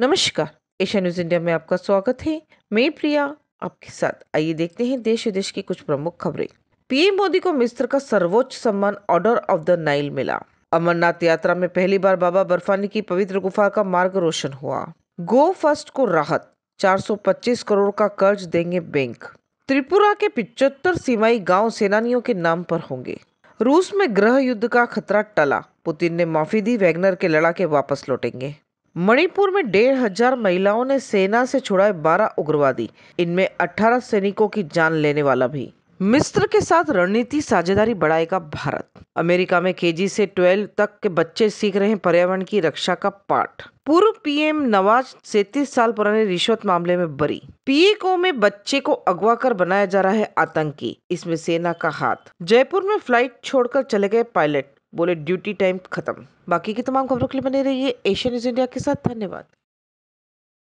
नमस्कार Asia news India में आपका स्वागत है मैं प्रिया आपके साथ आइए देखते हैं देश विदेश की कुछ प्रमुख खबरें पीएम मोदी को मिस्र का सर्वोच्च सम्मान ऑर्डर ऑफ द नाइल मिला अमरनाथ यात्रा में पहली बार बाबा बर्फानी की पवित्र गुफा का मार्ग रोशन हुआ गो फर्स्ट को राहत 425 करोड़ का कर्ज देंगे बैंक त्रिपुरा के पिचहत्तर सीमाई गांव सेनानियों के नाम पर होंगे रूस में ग्रह युद्ध का खतरा टला पुतिन ने माफी दी वैगनर के लड़ाके वापस लौटेंगे मणिपुर में डेढ़ हजार महिलाओं ने सेना से छुड़ाए बारह उग्रवादी इनमें अठारह सैनिकों की जान लेने वाला भी मिस्र के साथ रणनीति साझेदारी बढ़ाएगा भारत अमेरिका में केजी से ट्वेल्व तक के बच्चे सीख रहे हैं पर्यावरण की रक्षा का पाठ पूर्व पीएम नवाज सैतीस साल पुराने रिश्वत मामले में बरी को में बच्चे को अगवा कर बनाया जा रहा है आतंकी इसमें सेना का हाथ जयपुर में फ्लाइट छोड़कर चले गए पायलट बोले ड्यूटी टाइम ख़त्म बाकी की तमाम खबरों के लिए बने रहिए एशिया न्यूज़ इंडिया के साथ धन्यवाद